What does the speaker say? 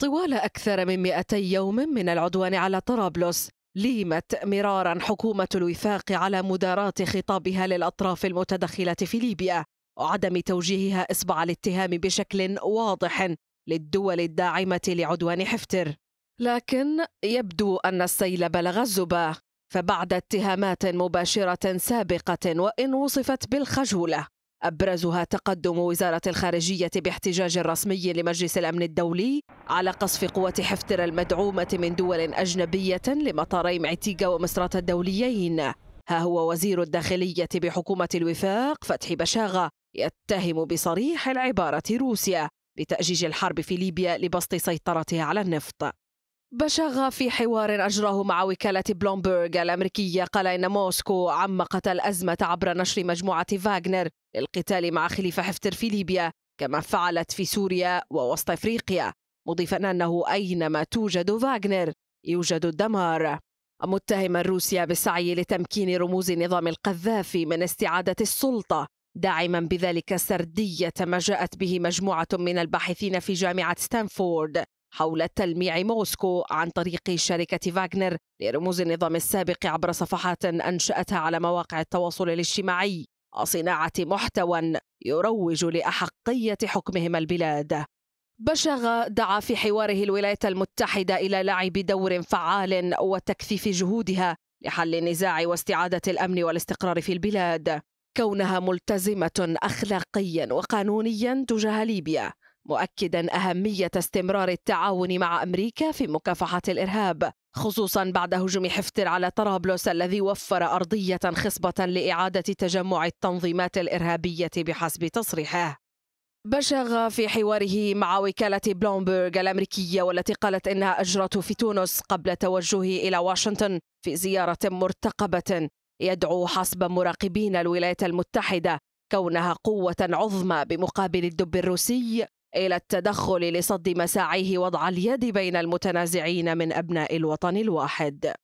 طوال أكثر من 200 يوم من العدوان على طرابلس ليمت مرارا حكومة الوفاق على مداراة خطابها للأطراف المتدخلة في ليبيا وعدم توجيهها إصبع الاتهام بشكل واضح للدول الداعمة لعدوان حفتر لكن يبدو أن السيل بلغ الزبا فبعد اتهامات مباشرة سابقة وإن وصفت بالخجولة أبرزها تقدم وزارة الخارجية باحتجاج رسمي لمجلس الأمن الدولي على قصف قوة حفتر المدعومة من دول أجنبية لمطاري معتيقة ومصرات الدوليين ها هو وزير الداخلية بحكومة الوفاق فتحي بشاغة يتهم بصريح العبارة روسيا بتأجيج الحرب في ليبيا لبسط سيطرتها على النفط بشغ في حوار أجراه مع وكالة بلومبرغ الأمريكية قال إن موسكو عمقت الأزمة عبر نشر مجموعة فاغنر للقتال مع خليفة حفتر في ليبيا كما فعلت في سوريا ووسط أفريقيا مضيفا أنه أينما توجد فاغنر يوجد الدمار متهما روسيا بالسعي لتمكين رموز نظام القذافي من استعادة السلطة داعما بذلك سردية ما جاءت به مجموعة من الباحثين في جامعة ستانفورد حول تلميع موسكو عن طريق شركة فاغنر لرموز النظام السابق عبر صفحات أنشأتها على مواقع التواصل الاجتماعي وصناعة محتوى يروج لأحقية حكمهم البلاد بشغ دعا في حواره الولايات المتحدة إلى لعب دور فعال وتكثيف جهودها لحل النزاع واستعادة الأمن والاستقرار في البلاد كونها ملتزمة أخلاقيا وقانونيا تجاه ليبيا مؤكدا أهمية استمرار التعاون مع أمريكا في مكافحة الإرهاب خصوصا بعد هجوم حفتر على طرابلس الذي وفر أرضية خصبة لإعادة تجمع التنظيمات الإرهابية بحسب تصريحه بشغ في حواره مع وكالة بلومبرغ الأمريكية والتي قالت إنها أجرته في تونس قبل توجهه إلى واشنطن في زيارة مرتقبة يدعو حسب مراقبين الولايات المتحدة كونها قوة عظمى بمقابل الدب الروسي إلى التدخل لصد مساعيه وضع اليد بين المتنازعين من أبناء الوطن الواحد